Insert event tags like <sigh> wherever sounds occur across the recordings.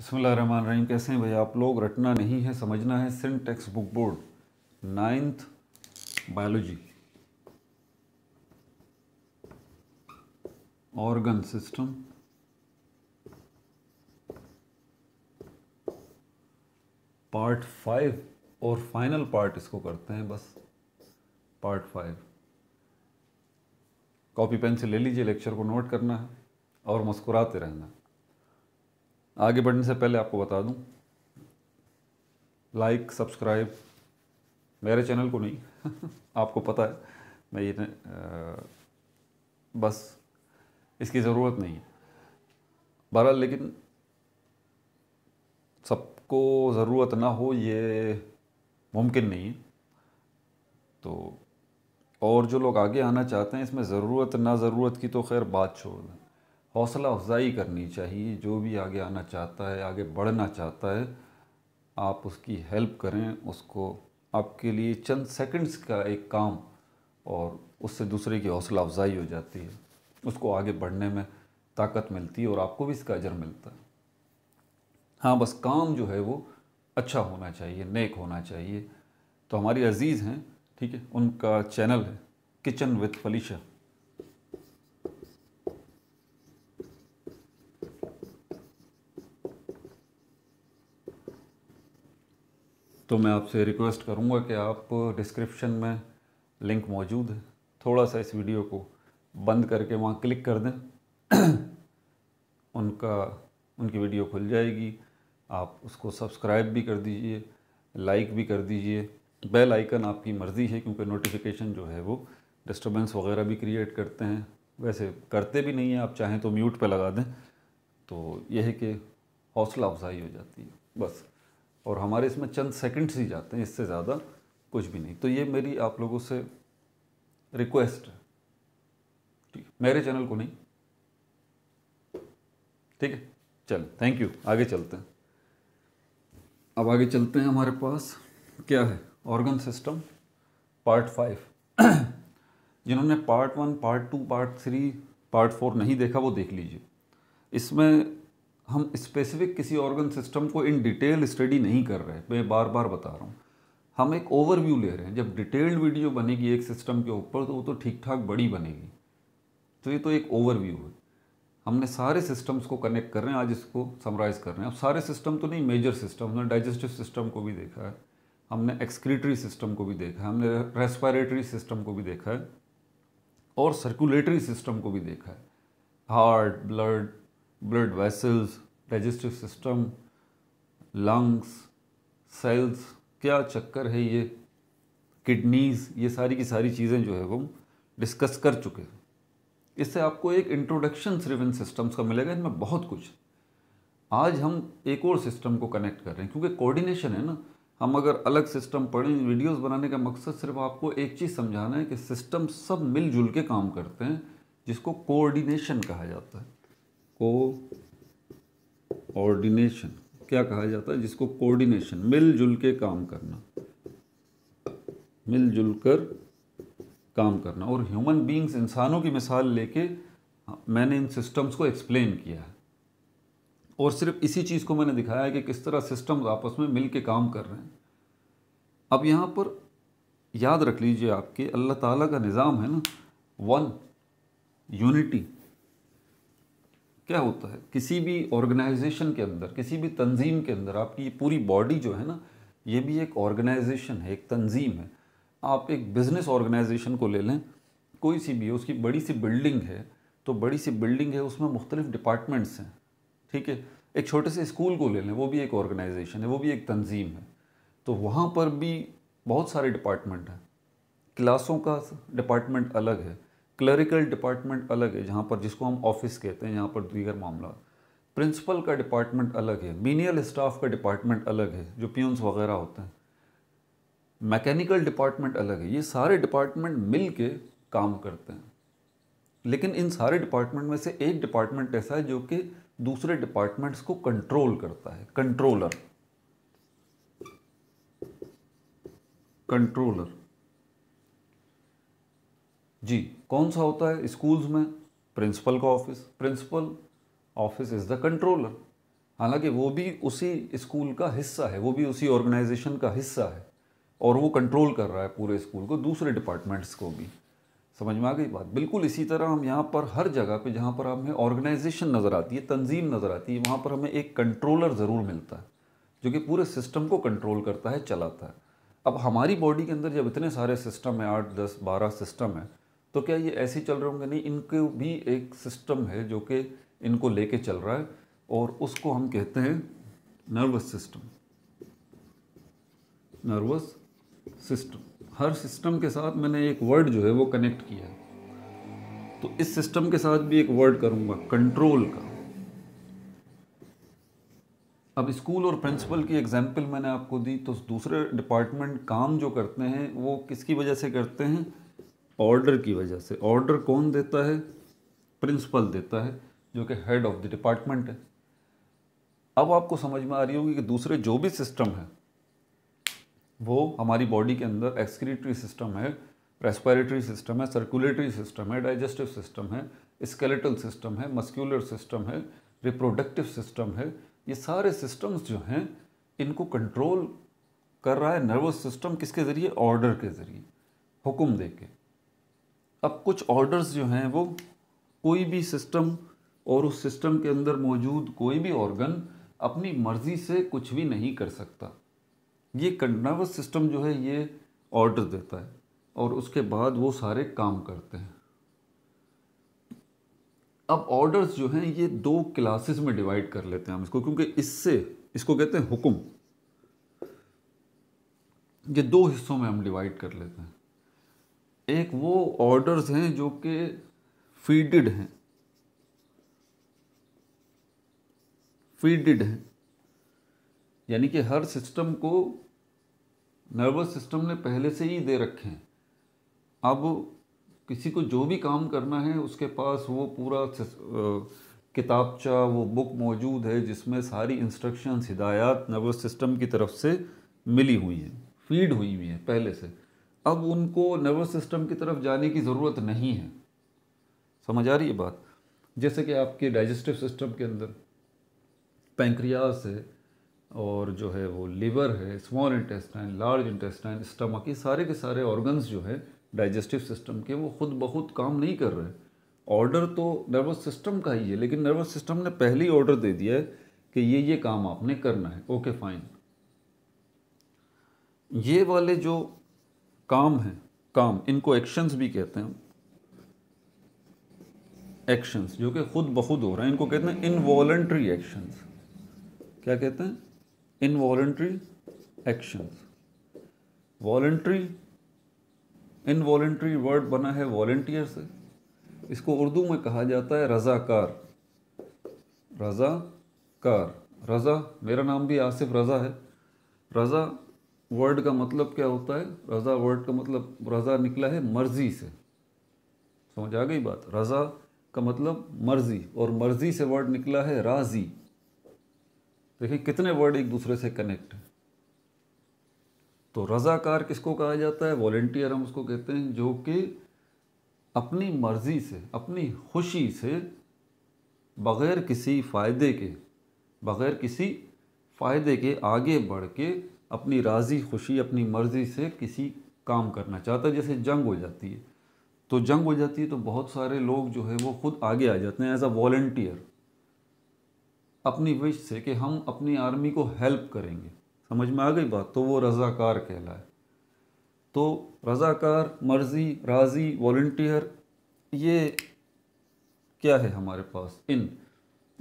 बसमान रहीम कैसे हैं भैया आप लोग रटना नहीं है समझना है text book board ninth biology organ system part five और फाइनल पार्ट इसको करते हैं बस पार्ट फाइव कॉपी पेन से ले लीजिए लेक्चर को नोट करना है और मुस्कुराते रहना आगे बढ़ने से पहले आपको बता दूं लाइक सब्सक्राइब मेरे चैनल को नहीं <laughs> आपको पता है मैं ये बस इसकी ज़रूरत नहीं है बहरहाल लेकिन सबको ज़रूरत ना हो ये मुमकिन नहीं है तो और जो लोग आगे आना चाहते हैं इसमें ज़रूरत ना ज़रूरत की तो खैर बात छोड़ दें हौसला अफजाई करनी चाहिए जो भी आगे आना चाहता है आगे बढ़ना चाहता है आप उसकी हेल्प करें उसको आपके लिए चंद सेकंड्स का एक काम और उससे दूसरे की हौसला अफजाई हो जाती है उसको आगे बढ़ने में ताकत मिलती है और आपको भी इसका अजर मिलता है हाँ बस काम जो है वो अच्छा होना चाहिए नेक होना चाहिए तो हमारी अजीज़ हैं ठीक है उनका चैनल है किचन विथ फलीशा तो मैं आपसे रिक्वेस्ट करूँगा कि आप डिस्क्रिप्शन में लिंक मौजूद है थोड़ा सा इस वीडियो को बंद करके वहाँ क्लिक कर दें <clears throat> उनका उनकी वीडियो खुल जाएगी आप उसको सब्सक्राइब भी कर दीजिए लाइक भी कर दीजिए बेल आइकन आपकी मर्ज़ी है क्योंकि नोटिफिकेशन जो है वो डिस्टर्बेंस वगैरह भी क्रिएट करते हैं वैसे करते भी नहीं हैं आप चाहें तो म्यूट पे लगा दें तो यह है कि हौसला अफजाई हो जाती है बस और हमारे इसमें चंद सेकंड्स ही जाते हैं इससे ज़्यादा कुछ भी नहीं तो ये मेरी आप लोगों से रिक्वेस्ट है ठीक मेरे चैनल को नहीं ठीक है चल थैंक यू आगे चलते हैं अब आगे चलते हैं हमारे पास क्या है ऑर्गन सिस्टम पार्ट फाइव जिन्होंने part one part two part three part four नहीं देखा वो देख लीजिए इसमें हम स्पेसिफिक किसी ऑर्गन सिस्टम को इन डिटेल स्टडी नहीं कर रहे मैं बार बार बता रहा हूँ हम एक ओवरव्यू ले रहे हैं जब डिटेल्ड वीडियो बनेगी एक सिस्टम के ऊपर तो वो तो ठीक ठाक बड़ी बनेगी तो ये तो एक ओवरव्यू है हमने सारे सिस्टम्स को कनेक्ट कर रहे हैं आज इसको समराइज कर रहे हैं अब सारे सिस्टम तो नहीं मेजर सिस्टम हमने डाइजेस्टिव सिस्टम को भी देखा है हमने एक्सक्रीटरी सिस्टम को भी देखा है हमने रेस्पायरेटरी सिस्टम को भी देखा है और सर्कुलेटरी सिस्टम को भी देखा है heart blood blood vessels, digestive system, lungs, cells, क्या चक्कर है ये किडनीज़ ये सारी की सारी चीज़ें जो है वो हम डिस्कस कर चुके हैं इससे आपको एक इंट्रोडक्शन सिर्फ इन सिस्टम्स का मिलेगा इनमें बहुत कुछ आज हम एक और सिस्टम को कनेक्ट कर रहे हैं क्योंकि कोऑर्डिनेशन है ना हम अगर अलग सिस्टम पढ़ें वीडियोस बनाने का मकसद सिर्फ आपको एक चीज़ समझाना है कि सिस्टम सब मिलजुल के काम करते हैं जिसको कोऑर्डिनेशन कहा जाता है को ऑर्डिनेशन क्या कहा जाता है जिसको कोऑर्डिनेशन मिलजुल के काम करना मिलजुल कर काम करना और ह्यूमन बींग्स इंसानों की मिसाल लेके हाँ, मैंने इन सिस्टम्स को एक्सप्लेन किया है और सिर्फ इसी चीज़ को मैंने दिखाया है कि किस तरह सिस्टम्स आपस में मिल के काम कर रहे हैं अब यहाँ पर याद रख लीजिए आपके अल्लाह ताला का निज़ाम है ना वन यूनिटी क्या होता है किसी भी ऑर्गेनाइजेशन के अंदर किसी भी तंजीम के अंदर आपकी पूरी बॉडी जो है ना ये भी एक ऑर्गेनाइजेशन है एक तंजीम है आप एक बिज़नेस ऑर्गेनाइजेशन को ले लें कोई सी भी उसकी बड़ी सी बिल्डिंग है तो बड़ी सी बिल्डिंग है उसमें मुख्तलिफ डिपार्टमेंट्स हैं ठीक है एक छोटे से स्कूल को ले लें वो भी एक ऑर्गेनाइजेशन है वो भी एक तंजीम है तो वहाँ पर भी बहुत सारे डिपार्टमेंट हैं क्लासों का डिपार्टमेंट अलग है क्लरिकल डिपार्टमेंट अलग है जहाँ पर जिसको हम ऑफिस कहते हैं यहाँ पर दीगर मामला प्रिंसिपल का डिपार्टमेंट अलग है मीनियल स्टाफ का डिपार्टमेंट अलग है जो प्यून्स वगैरह होते हैं मैकेनिकल डिपार्टमेंट अलग है ये सारे डिपार्टमेंट मिल के काम करते हैं लेकिन इन सारे डिपार्टमेंट में से एक डिपार्टमेंट ऐसा है जो कि दूसरे डिपार्टमेंट्स को कंट्रोल करता है कंट्रोलर कंट्रोलर जी कौन सा होता है स्कूल्स में प्रिंसिपल का office principal office is the controller हालांकि वो भी उसी स्कूल का हिस्सा है वो भी उसी ऑर्गेनाइजेशन का हिस्सा है और वो कंट्रोल कर रहा है पूरे स्कूल को दूसरे डिपार्टमेंट्स को भी समझ में आ गई बात बिल्कुल इसी तरह हम यहाँ पर हर जगह पे जहाँ पर हमें ऑर्गेनाइजेशन नज़र आती है तंजीम नज़र आती है वहाँ पर हमें एक कंट्रोलर ज़रूर मिलता है जो कि पूरे सिस्टम को कंट्रोल करता है चलाता है अब हमारी बॉडी के अंदर जब इतने सारे सिस्टम हैं आठ दस बारह सिस्टम हैं तो क्या ये ऐसे ही चल रहे होंगे नहीं इनके भी एक सिस्टम है जो कि इनको लेके चल रहा है और उसको हम कहते हैं नर्वस सिस्टम नर्वस सिस्टम हर सिस्टम के साथ मैंने एक वर्ड जो है वो कनेक्ट किया है तो इस सिस्टम के साथ भी एक वर्ड करूँगा कंट्रोल का अब स्कूल और प्रिंसिपल की एग्जाम्पल मैंने आपको दी तो दूसरे डिपार्टमेंट काम जो करते हैं वो किसकी वजह से करते हैं ऑर्डर की वजह से ऑर्डर कौन देता है प्रिंसिपल देता है जो कि हेड ऑफ द डिपार्टमेंट है अब आपको समझ में आ रही होगी कि दूसरे जो भी सिस्टम है वो हमारी बॉडी के अंदर एक्सक्रीटरी सिस्टम है रेस्पिरेटरी सिस्टम है सर्कुलेटरी सिस्टम है डाइजेस्टिव सिस्टम है स्केलेटल सिस्टम है मस्क्यूलर सिस्टम है रिप्रोडक्टिव सिस्टम है ये सारे सिस्टम्स जो हैं इनको कंट्रोल कर रहा है नर्वस सिस्टम किसके ज़रिए ऑर्डर के ज़रिए हुक्म दे के अब कुछ ऑर्डर्स जो हैं वो कोई भी सिस्टम और उस सिस्टम के अंदर मौजूद कोई भी ऑर्गन अपनी मर्ज़ी से कुछ भी नहीं कर सकता ये नर्वस सिस्टम जो है ये ऑर्डर देता है और उसके बाद वो सारे काम करते हैं अब ऑर्डर्स जो हैं ये दो क्लासेस में डिवाइड कर लेते हैं हम इसको क्योंकि इससे इसको कहते हैं हुक्म ये दो हिस्सों में हम डिवाइड कर लेते हैं एक वो ऑर्डर्स हैं जो कि फीडिड हैं फीडिड हैं यानी कि हर सिस्टम को नर्वस सिस्टम ने पहले से ही दे रखे हैं अब किसी को जो भी काम करना है उसके पास वो पूरा किताबचा वो बुक मौजूद है जिसमें सारी इंस्ट्रक्शंस हिदायत नर्वस सिस्टम की तरफ से मिली हुई हैं फीड हुई हुई हैं पहले से अब उनको नर्वस सिस्टम की तरफ जाने की ज़रूरत नहीं है समझ आ रही है बात जैसे कि आपके डाइजेस्टिव सिस्टम के अंदर पैंक्रियास है और जो है वो लीवर है small intestine large intestine stomach ये सारे के सारे ऑर्गन्स जो है डाइजेस्टिव सिस्टम के वो खुद बहुत काम नहीं कर रहे ऑर्डर तो नर्वस सिस्टम का ही है लेकिन नर्वस सिस्टम ने पहले ही ऑर्डर दे दिया है कि ये ये काम आपने करना है ओके फाइन ये वाले जो काम हैं काम इनको एक्शंस भी कहते हैं एक्शंस जो कि खुद बखुद हो रहे हैं इनको कहते हैं इनवॉल्ट्री एक्शंस क्या कहते हैं involuntary actions voluntary involuntary word बना है वॉल्टियर से इसको उर्दू में कहा जाता है रज़ाकार रज़ाकार रज़ा मेरा नाम भी आसिफ रज़ा है रज़ा वर्ड का मतलब क्या होता है रज़ा वर्ड का मतलब रज़ा निकला है मर्ज़ी से समझ आ गई बात रज़ा का मतलब मर्ज़ी और मर्ज़ी से वर्ड निकला है राज़ी देखिए कितने वर्ड एक दूसरे से कनेक्ट हैं तो रज़ाकार किसको कहा जाता है वॉल्टियर हम उसको कहते हैं जो कि अपनी मर्ज़ी से अपनी खुशी से बग़ैर किसी फ़ायदे के बग़ैर किसी फ़ायदे के आगे बढ़ के अपनी राज़ी खुशी अपनी मर्ज़ी से किसी काम करना चाहता है जैसे जंग हो जाती है तो जंग हो जाती है तो बहुत सारे लोग जो है वो खुद आगे आ जाते हैं एज अ वॉल्टियर अपनी विश से कि हम अपनी आर्मी को हेल्प करेंगे समझ में आ गई बात तो वो रज़ाकार कहलाए तो रज़ाकार मर्ज़ी राज़ी वॉल्टियर ये क्या है हमारे पास इन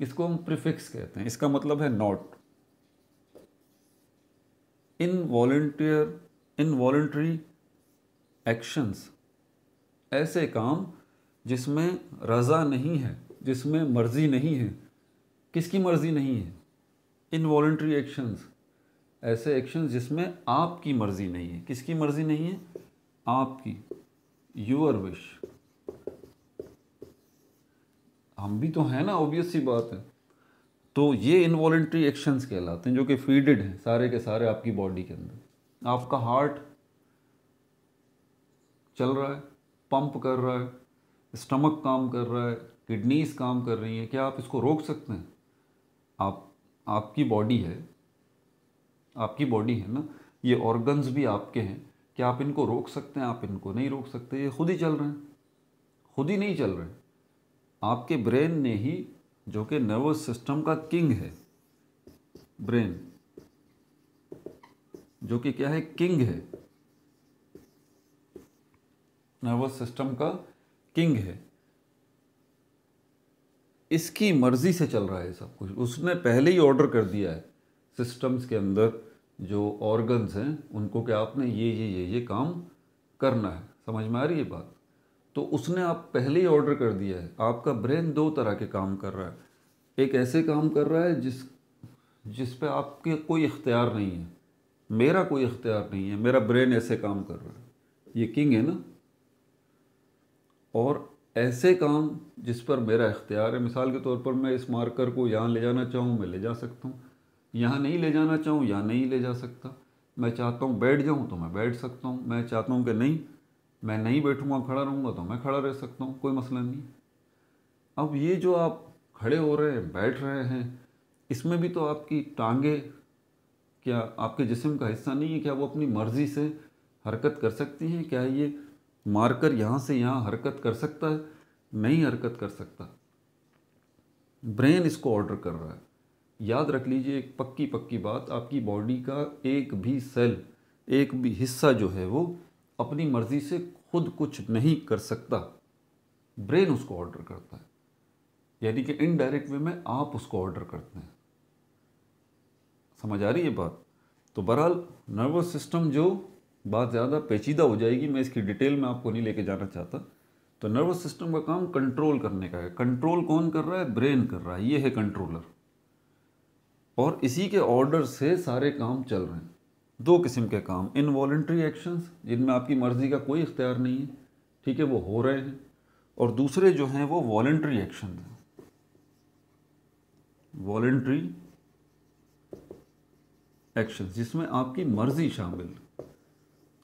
इसको हम प्रिफिक्स कहते हैं इसका मतलब है नॉट इनवॉल्टियर इनवॉल्ट्री एक्शंस ऐसे काम जिसमें रज़ा नहीं है जिसमें मर्ज़ी नहीं है किसकी मर्ज़ी नहीं है इनवॉल्ट्री एक्शंस ऐसे एक्शंस जिसमें आपकी मर्ज़ी नहीं है किसकी मर्ज़ी नहीं है आपकी यूअर विश हम भी तो हैं ना ओबियस सी बात है तो ये इनवॉल्ट्री एक्शंस कहलाते हैं जो कि फीडेड हैं सारे के सारे आपकी बॉडी के अंदर आपका हार्ट चल रहा है पंप कर रहा है स्टमक काम कर रहा है किडनीज काम कर रही हैं क्या आप इसको रोक सकते हैं आप आपकी बॉडी है आपकी बॉडी है ना ये ऑर्गन्स भी आपके हैं क्या आप इनको रोक सकते हैं आप इनको नहीं रोक सकते ये खुद ही चल रहे हैं खुद ही नहीं चल रहे आपके ब्रेन ने ही जो कि नर्वस सिस्टम का किंग है ब्रेन जो कि क्या है किंग है नर्वस सिस्टम का किंग है इसकी मर्जी से चल रहा है सब कुछ उसने पहले ही ऑर्डर कर दिया है सिस्टम्स के अंदर जो ऑर्गन्स हैं उनको क्या आपने ये ये ये ये काम करना है समझ में आ रही है बात तो उसने आप पहले ही ऑर्डर कर दिया है आपका ब्रेन दो तरह के काम कर रहा है एक ऐसे काम कर रहा है जिस जिस पे आपके कोई इख्तियार नहीं है मेरा कोई इख्तियार नहीं है मेरा ब्रेन ऐसे काम कर रहा है ये किंग है ना और ऐसे काम जिस पर मेरा इख्तियार है मिसाल के तौर पर मैं इस मार्कर को यहाँ ले जाना चाहूँ मैं ले जा सकता हूँ यहाँ नहीं ले जाना चाहूँ यहाँ नहीं ले जा सकता मैं चाहता हूँ बैठ जाऊँ तो मैं बैठ सकता हूँ मैं चाहता हूँ कि नहीं मैं नहीं बैठूंगा खड़ा रहूँगा तो मैं खड़ा रह सकता हूँ कोई मसला नहीं अब ये जो आप खड़े हो रहे हैं बैठ रहे हैं इसमें भी तो आपकी टांगे क्या आपके जिसम का हिस्सा नहीं है क्या वो अपनी मर्ज़ी से हरकत कर सकती हैं क्या ये मारकर यहाँ से यहाँ हरकत कर सकता है नहीं हरकत कर सकता ब्रेन इसको ऑर्डर कर रहा है याद रख लीजिए एक पक्की पक्की बात आपकी बॉडी का एक भी सेल एक भी हिस्सा जो है वो अपनी मर्जी से खुद कुछ नहीं कर सकता ब्रेन उसको ऑर्डर करता है यानी कि इनडायरेक्ट वे में आप उसको ऑर्डर करते हैं समझ आ रही है बात तो बहरहाल नर्वस सिस्टम जो बात ज़्यादा पेचीदा हो जाएगी मैं इसकी डिटेल में आपको नहीं लेके जाना चाहता तो नर्वस सिस्टम का काम कंट्रोल करने का है कंट्रोल कौन कर रहा है ब्रेन कर रहा है ये है कंट्रोलर और इसी के ऑर्डर से सारे काम चल रहे हैं दो किस्म के काम इनवॉल्ट्री एक्शंस जिनमें आपकी मर्ज़ी का कोई इख्तियार नहीं है ठीक है वो हो रहे हैं और दूसरे जो हैं वो वॉल्ट्री एक्शन हैं वॉल्ट्री एक्शन जिसमें आपकी मर्ज़ी शामिल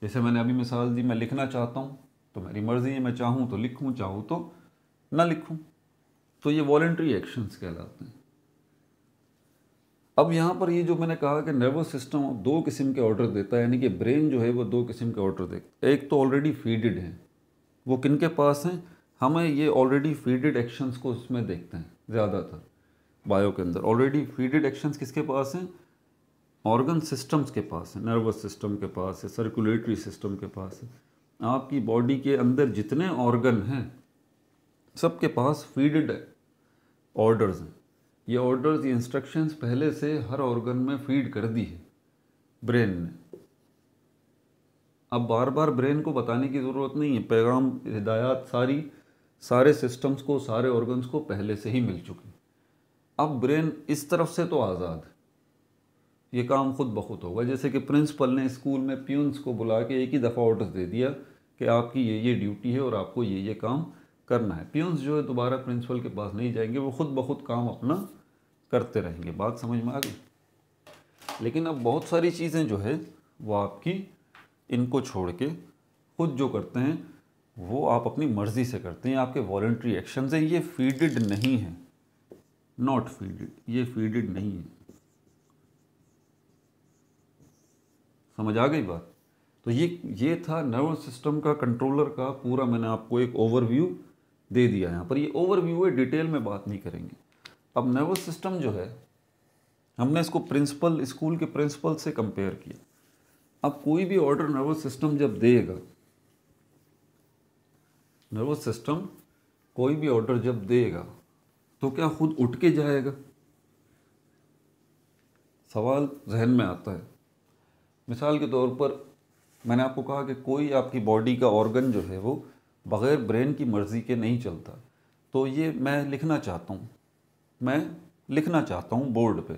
जैसे मैंने अभी मिसाल दी मैं लिखना चाहता हूँ तो मेरी मर्ज़ी है मैं चाहूँ तो लिखूँ चाहूँ तो ना लिखूँ तो ये वॉल्ट्री एक्शंस कहलाते हैं अब यहाँ पर ये जो मैंने कहा कि नर्वस सिस्टम दो किस्म के ऑर्डर देता है यानी कि ब्रेन जो है वो दो किस्म के ऑर्डर देता है एक तो ऑलरेडी फीडेड है वो किन के पास हैं हमें ये ऑलरेडी फीडेड एक्शंस को उसमें देखते हैं ज़्यादातर बायो के अंदर ऑलरेडी फीडेड एक्शंस किसके पास हैं ऑर्गन सिस्टम्स के पास हैं नर्वस सिस्टम के पास है सर्कुलेटरी सिस्टम के पास है आपकी बॉडी के अंदर जितने ऑर्गन हैं सबके पास फीडेड ऑर्डर्स हैं ये ऑर्डर्स इंस्ट्रक्शंस पहले से हर ऑर्गन में फीड कर दी है ब्रेन ने अब बार बार ब्रेन को बताने की ज़रूरत नहीं है पैगाम हिदायत सारी सारे सिस्टम्स को सारे ऑर्गन्स को पहले से ही मिल चुकी अब ब्रेन इस तरफ से तो आज़ाद ये काम खुद बखुद होगा जैसे कि प्रिंसिपल ने स्कूल में प्यून्स को बुला के एक ही दफ़ा ऑर्डर दे दिया कि आपकी ये ये ड्यूटी है और आपको ये ये काम करना है प्यून्स जो है दोबारा प्रिंसिपल के पास नहीं जाएंगे वो खुद ब खुद काम अपना करते रहेंगे बात समझ में आ गई लेकिन अब बहुत सारी चीज़ें जो है वो आपकी इनको छोड़ के खुद जो करते हैं वो आप अपनी मर्ज़ी से करते हैं आपके वॉल्ट्री एक्शन से ये फीडेड नहीं है नॉट फीडेड ये फीडेड नहीं है समझ आ गई बात तो ये ये था नर्वस सिस्टम का कंट्रोलर का पूरा मैंने आपको एक ओवरव्यू दे दिया यहाँ पर ये ओवरव्यू है डिटेल में बात नहीं करेंगे अब नर्वस सिस्टम जो है हमने इसको प्रिंसिपल स्कूल के प्रिंसिपल से कंपेयर किया अब कोई भी ऑर्डर नर्वस सिस्टम जब देगा नर्वस सिस्टम कोई भी ऑर्डर जब देगा तो क्या खुद उठ के जाएगा सवाल जहन में आता है मिसाल के तौर पर मैंने आपको कहा कि कोई आपकी बॉडी का ऑर्गन जो है वो बग़ैर ब्रेन की मर्ज़ी के नहीं चलता तो ये मैं लिखना चाहता हूँ मैं लिखना चाहता हूँ बोर्ड पे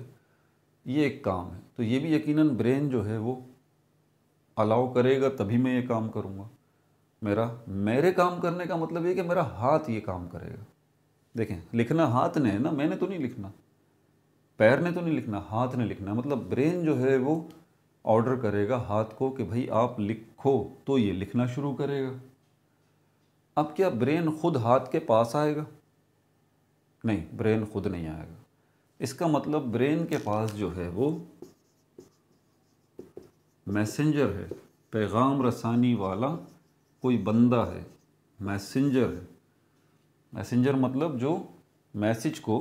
ये एक काम है तो ये भी यकीनन ब्रेन जो है वो अलाउ करेगा तभी मैं ये काम करूँगा मेरा मेरे काम करने का मतलब ये कि मेरा हाथ ये काम करेगा देखें लिखना हाथ ने है ना मैंने तो नहीं लिखना पैर ने तो नहीं लिखना हाथ ने लिखना मतलब ब्रेन जो है वो ऑर्डर करेगा हाथ को कि भाई आप लिखो तो ये लिखना शुरू करेगा अब क्या ब्रेन खुद हाथ के पास आएगा नहीं ब्रेन खुद नहीं आएगा इसका मतलब ब्रेन के पास जो है वो मैसेंजर है पैगाम रसानी वाला कोई बंदा है मैसेंजर है मैसेंजर मतलब जो मैसेज को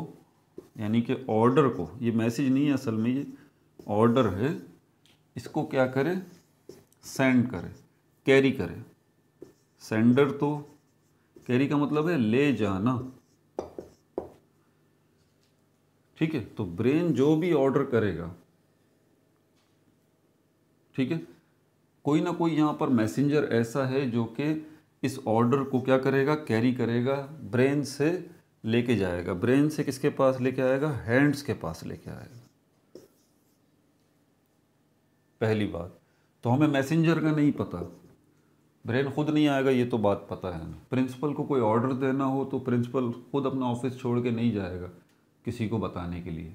यानी कि ऑर्डर को ये मैसेज नहीं है असल में ये ऑर्डर है इसको क्या करे सेंड करे कैरी करे सेंडर तो कैरी का मतलब है ले जाना ठीक है तो ब्रेन जो भी ऑर्डर करेगा ठीक है कोई ना कोई यहाँ पर मैसेंजर ऐसा है जो कि इस ऑर्डर को क्या करेगा कैरी करेगा ब्रेन से लेके जाएगा ब्रेन से किसके पास लेके आएगा हैंड्स के पास लेके आएगा पहली बात तो हमें मैसेंजर का नहीं पता ब्रेन खुद नहीं आएगा ये तो बात पता है ना प्रिंसिपल को कोई ऑर्डर देना हो तो प्रिंसिपल खुद अपना ऑफिस छोड़ के नहीं जाएगा किसी को बताने के लिए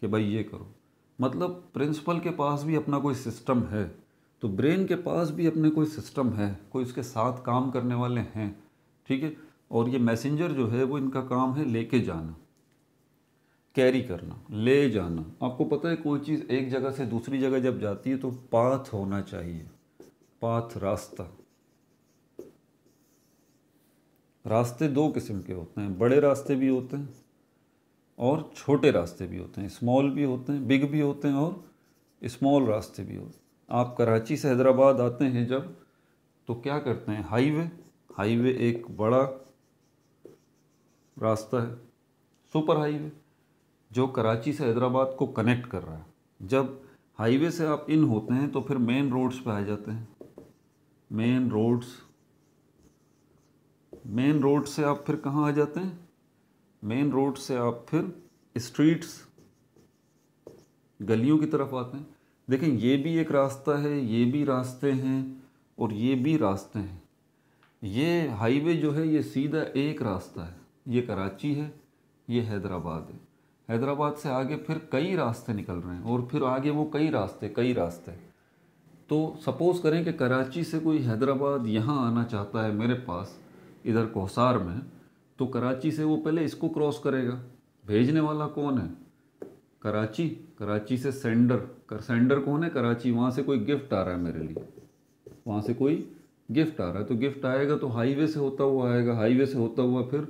कि भाई ये करो मतलब प्रिंसिपल के पास भी अपना कोई सिस्टम है तो ब्रेन के पास भी अपने कोई सिस्टम है कोई उसके साथ काम करने वाले हैं ठीक है और ये मैसेंजर जो है वो इनका काम है लेके जाना कैरी करना ले जाना आपको पता है कोई चीज़ एक जगह से दूसरी जगह जब जाती है तो पाथ होना चाहिए पाथ रास्ता रास्ते दो किस्म के होते हैं बड़े रास्ते भी होते हैं और छोटे रास्ते भी होते हैं स्मॉल भी होते हैं बिग भी होते हैं और स्मॉल रास्ते भी होते हैं आप कराची से हैदराबाद आते हैं जब तो क्या करते हैं हाईवे हाईवे एक बड़ा रास्ता है सुपर हाईवे जो कराची से हैदराबाद को कनेक्ट कर रहा है जब हाईवे से आप इन होते हैं तो फिर मेन रोड्स पे आ जाते हैं मेन रोड्स मेन रोड से आप फिर कहाँ आ जाते हैं मेन रोड से आप फिर स्ट्रीट्स गलियों की तरफ आते हैं देखें ये भी एक रास्ता है ये भी रास्ते हैं और ये भी रास्ते हैं ये हाईवे जो है ये सीधा एक रास्ता है ये कराची है ये हैदराबाद है हैदराबाद से आगे फिर कई रास्ते निकल रहे हैं और फिर आगे वो कई रास्ते कई रास्ते तो सपोज़ करें कि कराची से कोई हैदराबाद यहाँ आना चाहता है मेरे पास इधर कोसार में तो कराची से वो पहले इसको क्रॉस करेगा भेजने वाला कौन है कराची कराची से सेंडर कर सेंडर कौन है कराची वहाँ से कोई गिफ्ट आ रहा है मेरे लिए वहाँ से कोई गिफ्ट आ रहा है तो गिफ्ट आएगा तो हाईवे से होता हुआ आएगा हाईवे से होता हुआ फिर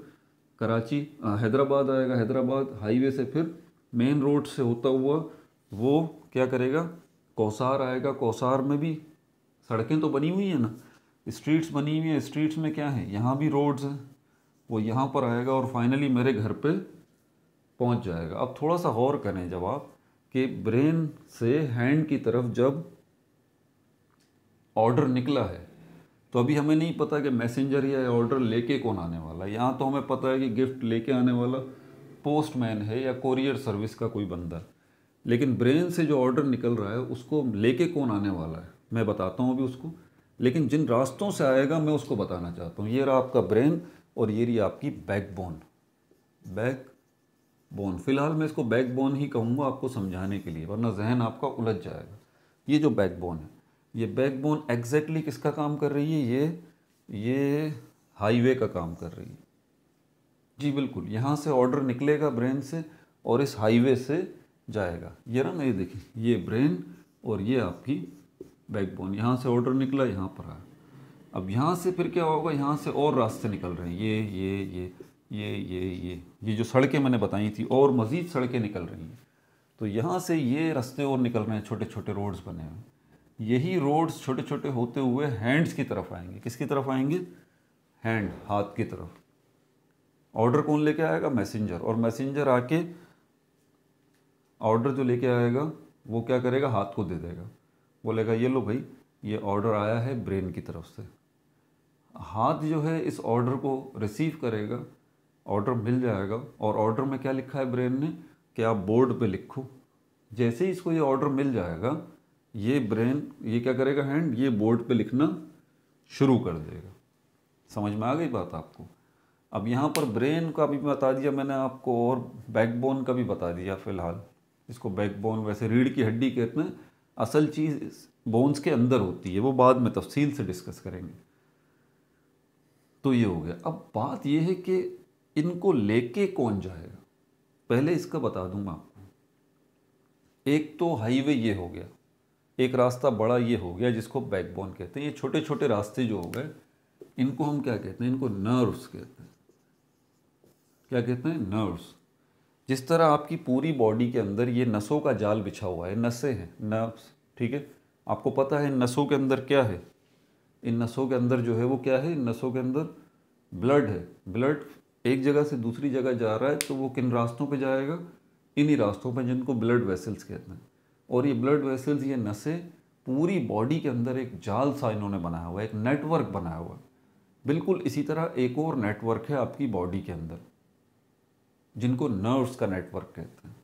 कराची हैदराबाद आएगा हैदराबाद हाईवे से फिर मेन रोड से होता हुआ वो क्या करेगा कोसार आएगा कोसार में भी सड़कें तो बनी हुई हैं ना स्ट्रीट्स बनी हुई हैं स्ट्रीट्स में क्या है यहाँ भी रोड्स हैं वो यहाँ पर आएगा और फाइनली मेरे घर पे पहुँच जाएगा अब थोड़ा सा गौर करें जब आप कि ब्रेन से हैंड की तरफ जब ऑर्डर निकला है तो अभी हमें नहीं पता कि मैसेंजर या ऑर्डर लेके कौन आने वाला है यहाँ तो हमें पता है कि गिफ्ट लेके आने वाला पोस्टमैन है या कोरियर सर्विस का कोई बंदा लेकिन ब्रेन से जो ऑर्डर निकल रहा है उसको लेके कौन आने वाला है मैं बताता हूँ अभी उसको लेकिन जिन रास्तों से आएगा मैं उसको बताना चाहता हूँ ये रहा आपका ब्रेन और ये रही आपकी बैक बोन बैक बोन फिलहाल मैं इसको बैक बोन ही कहूँगा आपको समझाने के लिए वरना जहन आपका उलझ जाएगा ये जो बैक बोन है ये बैक बोन एग्जैक्टली किसका काम कर रही है ये ये हाईवे का काम कर रही है जी बिल्कुल यहाँ से ऑर्डर निकलेगा ब्रेन से और इस हाईवे से जाएगा ये ना ये देखिए ये ब्रेन और ये आपकी बैकबोन यहाँ से ऑर्डर निकला यहाँ पर आया अब यहाँ से फिर क्या होगा यहाँ से और रास्ते निकल रहे हैं ये ये ये ये ये ये ये जो सड़कें मैंने बताई थी और मज़ीद सड़कें निकल रही हैं तो यहाँ से ये रास्ते और निकल रहे हैं छोटे छोटे रोड्स बने हुए यही रोड्स छोटे छोटे होते हुए हैंड्स की तरफ आएंगे किसकी तरफ आएंगे हैंड हाथ की तरफ ऑर्डर कौन लेके आएगा मैसेंजर और मैसेंजर आके ऑर्डर जो लेके आएगा वो क्या करेगा हाथ को दे देगा बोलेगा ये लो भाई ये ऑर्डर आया है ब्रेन की तरफ से हाथ जो है इस ऑर्डर को रिसीव करेगा ऑर्डर मिल जाएगा और ऑर्डर में क्या लिखा है ब्रेन ने कि आप बोर्ड पे लिखो जैसे ही इसको ये ऑर्डर मिल जाएगा ये ब्रेन ये क्या करेगा हैंड ये बोर्ड पे लिखना शुरू कर देगा समझ में आ गई बात आपको अब यहाँ पर ब्रेन का भी बता दिया मैंने आपको और बैकबोन का भी बता दिया फ़िलहाल इसको बैकबोन वैसे रीढ़ की हड्डी कहते हैं असल चीज़ बोन्स के अंदर होती है वो बाद में तफसील से डिस्कस करेंगे तो ये हो गया अब बात यह है कि इनको लेके कौन जाएगा पहले इसका बता दूँ आपको एक तो हाईवे ये हो गया एक रास्ता बड़ा ये हो गया जिसको बैकबोन कहते हैं ये छोटे छोटे रास्ते जो हो गए इनको हम क्या कहते हैं इनको नर्व्स कहते हैं क्या कहते हैं नर्व्स जिस तरह आपकी पूरी बॉडी के अंदर ये नसों का जाल बिछा हुआ है नसें हैं नर्व्स ठीक है आपको पता है नसों के अंदर क्या है इन नसों के अंदर जो है वो क्या है इन नसों के अंदर ब्लड है ब्लड एक जगह से दूसरी जगह जा रहा है तो वो किन रास्तों पे जाएगा इन्हीं रास्तों पे जिनको ब्लड वेसल्स कहते हैं और ये ब्लड वेसल्स ये नसें पूरी बॉडी के अंदर एक जाल सा इन्होंने बनाया हुआ है एक नेटवर्क बनाया हुआ है बिल्कुल इसी तरह एक और नेटवर्क है आपकी बॉडी के अंदर जिनको नर्व्स का नेटवर्क कहते हैं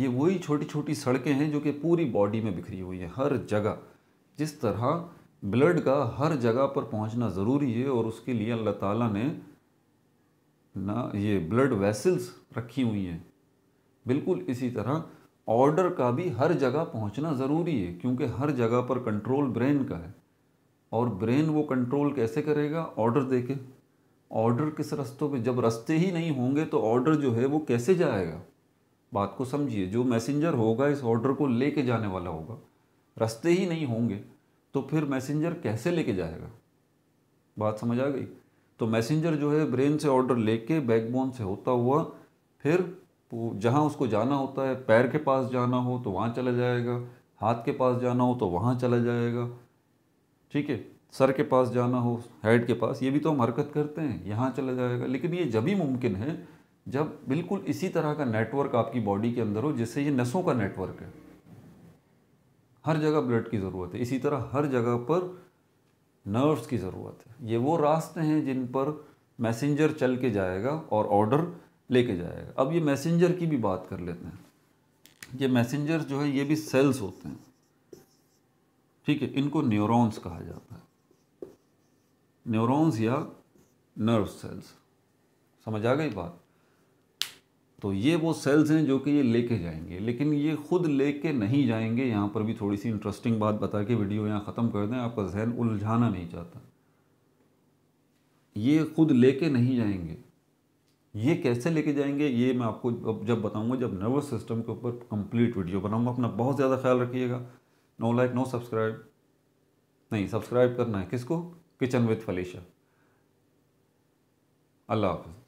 ये वही छोटी छोटी सड़कें हैं जो कि पूरी बॉडी में बिखरी हुई हैं हर जगह जिस तरह ब्लड का हर जगह पर पहुंचना ज़रूरी है और उसके लिए अल्लाह ताला ने ना ये ब्लड वेसल्स रखी हुई हैं बिल्कुल इसी तरह ऑर्डर का भी हर जगह पहुंचना ज़रूरी है क्योंकि हर जगह पर कंट्रोल ब्रेन का है और ब्रेन वो कंट्रोल कैसे करेगा ऑर्डर दे के ऑर्डर किस रस्तों पे जब रस्ते ही नहीं होंगे तो ऑर्डर जो है वो कैसे जाएगा बात को समझिए जो मैसेंजर होगा इस ऑर्डर को लेके जाने वाला होगा रास्ते ही नहीं होंगे तो फिर मैसेंजर कैसे लेके जाएगा बात समझ आ गई तो मैसेंजर जो है ब्रेन से ऑर्डर लेके बैकबोन से होता हुआ फिर जहाँ उसको जाना होता है पैर के पास जाना हो तो वहाँ चला जाएगा हाथ के पास जाना हो तो वहाँ चला जाएगा ठीक है सर के पास जाना हो हेड के पास ये भी तो हम हरकत करते हैं यहाँ चला जाएगा लेकिन ये जब ही मुमकिन है जब बिल्कुल इसी तरह का नेटवर्क आपकी बॉडी के अंदर हो जिससे ये नसों का नेटवर्क है हर जगह ब्लड की ज़रूरत है इसी तरह हर जगह पर नर्व्स की ज़रूरत है ये वो रास्ते हैं जिन पर मैसेंजर चल के जाएगा और ऑर्डर लेके जाएगा अब ये मैसेंजर की भी बात कर लेते हैं ये मैसेंजर जो है ये भी सेल्स होते हैं ठीक है इनको न्यूरॉन्स कहा जाता है न्यूरॉन्स या नर्व सेल्स समझ आ गई बात तो ये वो सेल्स हैं जो कि ये लेके जाएंगे लेकिन ये खुद लेके नहीं जाएंगे यहाँ पर भी थोड़ी सी इंटरेस्टिंग बात बता के वीडियो यहाँ ख़त्म कर दें आपका जहन उलझाना नहीं चाहता ये खुद लेके नहीं जाएंगे ये कैसे लेके जाएंगे ये मैं आपको जब बताऊंगा जब नर्वस सिस्टम के ऊपर कंप्लीट वीडियो बनाऊंगा अपना बहुत ज़्यादा ख्याल रखिएगा नो लाइक नो सब्सक्राइब नहीं सब्सक्राइब करना है किसको किचन विथ फलीशा अल्लाह हाफिज़